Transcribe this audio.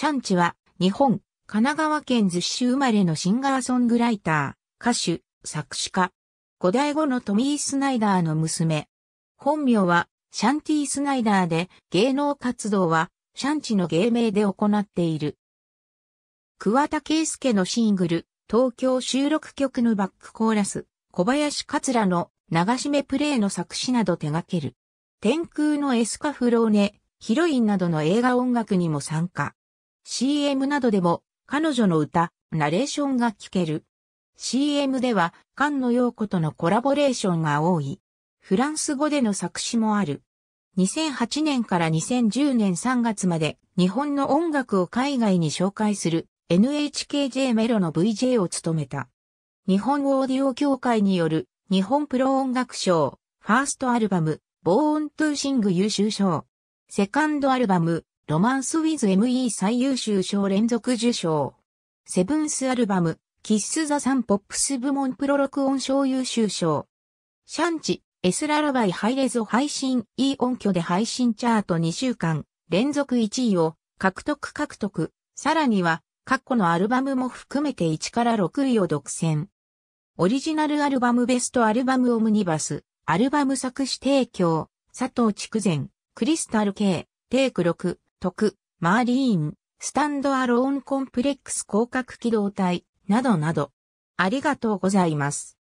シャンチは、日本、神奈川県逗子市生まれのシンガーソングライター、歌手、作詞家。五代後のトミー・スナイダーの娘。本名は、シャンティ・スナイダーで、芸能活動は、シャンチの芸名で行っている。桑田圭介のシングル、東京収録曲のバックコーラス、小林桂の流し目プレイの作詞など手掛ける。天空のエスカフローネ、ヒロインなどの映画音楽にも参加。CM などでも彼女の歌、ナレーションが聴ける。CM では菅野陽子とのコラボレーションが多い。フランス語での作詞もある。2008年から2010年3月まで日本の音楽を海外に紹介する NHKJ メロの VJ を務めた。日本オーディオ協会による日本プロ音楽賞ファーストアルバムボーントゥーシング優秀賞。セカンドアルバムロマンス・ウィズ・ ME 最優秀賞連続受賞。セブンスアルバム、キッス・ザ・サン・ポップス部門プロ録音賞優秀賞。シャンチ、エスララバイ・ハイレゾ配信、E 音響で配信チャート2週間、連続1位を獲得獲得。さらには、過去のアルバムも含めて1から6位を独占。オリジナルアルバムベストアルバムオムニバス、アルバム作詞提供、佐藤筑前、クリスタル K、テイク6、徳、マーリーン、スタンドアローンコンプレックス広角機動隊、などなど。ありがとうございます。